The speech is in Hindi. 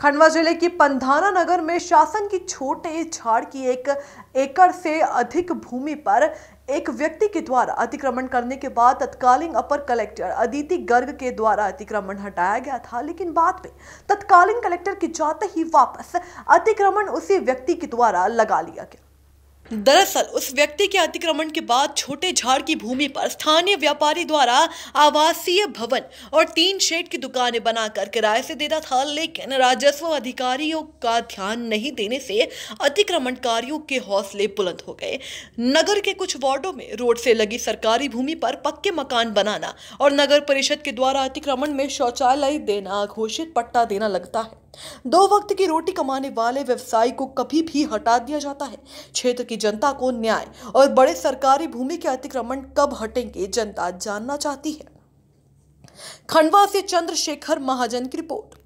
खंडवा जिले की पंधाना नगर में शासन की छोटे झाड़ की एक एकड़ से अधिक भूमि पर एक व्यक्ति के द्वारा अतिक्रमण करने के बाद तत्कालीन अपर कलेक्टर अदिति गर्ग के द्वारा अतिक्रमण हटाया गया था लेकिन बाद में तत्कालीन कलेक्टर के जाते ही वापस अतिक्रमण उसी व्यक्ति के द्वारा लगा लिया गया दरअसल उस व्यक्ति के अतिक्रमण के बाद छोटे झाड़ की भूमि पर स्थानीय व्यापारी द्वारा आवासीय भवन और तीन शेड की दुकानें बनाकर किराए से देता था लेकिन राजस्व अधिकारियों का ध्यान नहीं देने से अतिक्रमणकारियों के हौसले बुलंद हो गए नगर के कुछ वार्डों में रोड से लगी सरकारी भूमि पर पक्के मकान बनाना और नगर परिषद के द्वारा अतिक्रमण में शौचालय देना घोषित पट्टा देना लगता है दो वक्त की रोटी कमाने वाले व्यवसायी को कभी भी हटा दिया जाता है क्षेत्र की जनता को न्याय और बड़े सरकारी भूमि के अतिक्रमण कब हटेंगे जनता जानना चाहती है खंडवा से चंद्रशेखर महाजन की रिपोर्ट